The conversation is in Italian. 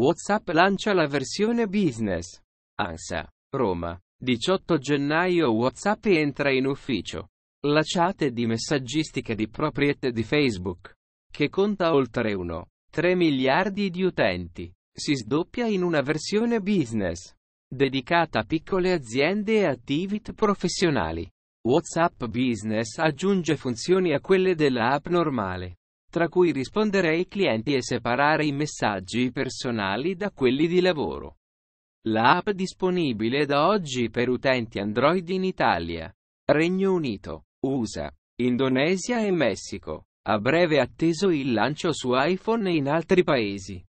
WhatsApp lancia la versione business. ANSA, Roma. 18 gennaio WhatsApp entra in ufficio. La chat di messaggistica di proprietà di Facebook, che conta oltre 1,3 miliardi di utenti, si sdoppia in una versione business, dedicata a piccole aziende e attività professionali. WhatsApp Business aggiunge funzioni a quelle della app normale tra cui rispondere ai clienti e separare i messaggi personali da quelli di lavoro. L'app disponibile da oggi per utenti Android in Italia, Regno Unito, USA, Indonesia e Messico. A breve atteso il lancio su iPhone e in altri paesi.